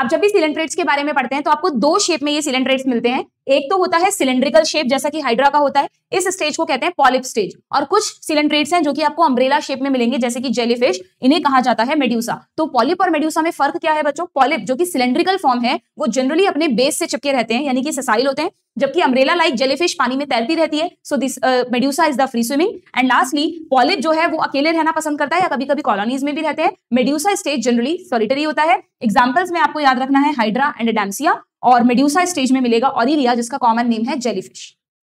आप जब भी सिलेंड्रेट्स के बारे में पढ़ते हैं तो आपको दो शेप में ये सिलेंड्रेट्स मिलते हैं एक तो होता है सिलेंड्रिकल शेप जैसा कि हाइड्रा का होता है इस स्टेज को कहते हैं पॉलिप स्टेज और कुछ सिलेंड्रेट्स हैं जो कि आपको अम्ब्रेला शेप में मिलेंगे जैसे कि जेलीफिश इन्हें कहा जाता है मेड्यूसा तो पॉलिप और मेड्यूसा में फर्क क्या है बच्चों पॉलिप जो कि सिलेंड्रिकल फॉर्म है वो जनरली अपने बेस से चिपके रहते हैं यानी कि ससाइल होते हैं जबकि अम्ब्रेला लाइक जेलीफिश पानी में तैरती रहती है so this medusa is the free swimming and lastly polyp जो है वो अकेले रहना पसंद करता है या कभी कभी कॉलोनीज में भी रहते हैं मेड्यूसा स्टेज जनरली सॉलिटरी होता है एग्जाम्पल्स में आपको याद रखना है हाइड्रा एंड डैम्सिया और मेड्यूसा स्टेज में मिलेगा ऑरिलिया जिसका कॉमन नेम है जेलीफिश